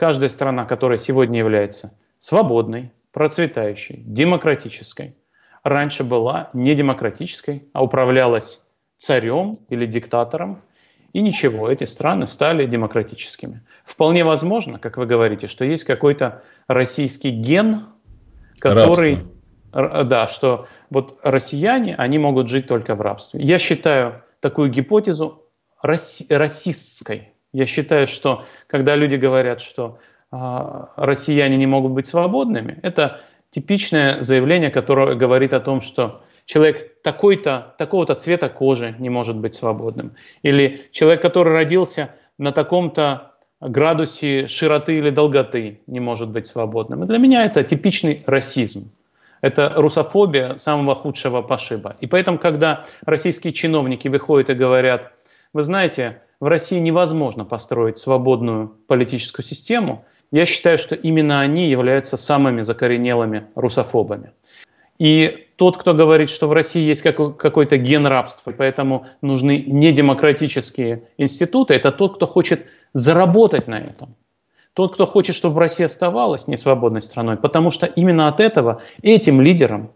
каждая страна, которая сегодня является свободной, процветающей, демократической, раньше была не демократической, а управлялась царем или диктатором, и ничего, эти страны стали демократическими. Вполне возможно, как вы говорите, что есть какой-то российский ген, который... Рабство. Да, что вот россияне, они могут жить только в рабстве. Я считаю такую гипотезу расистской. Я считаю, что когда люди говорят, что а, россияне не могут быть свободными, это типичное заявление, которое говорит о том, что человек такой-то, такого-то цвета кожи не может быть свободным. Или человек, который родился на таком-то градусе широты или долготы, не может быть свободным. И для меня это типичный расизм. Это русофобия самого худшего пошиба. И поэтому, когда российские чиновники выходят и говорят, вы знаете, в России невозможно построить свободную политическую систему, я считаю, что именно они являются самыми закоренелыми русофобами. И тот, кто говорит, что в России есть какой-то ген рабства, поэтому нужны недемократические институты, это тот, кто хочет заработать на этом. Тот, кто хочет, чтобы Россия оставалась несвободной страной, потому что именно от этого этим лидерам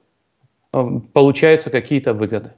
э, получаются какие-то выгоды.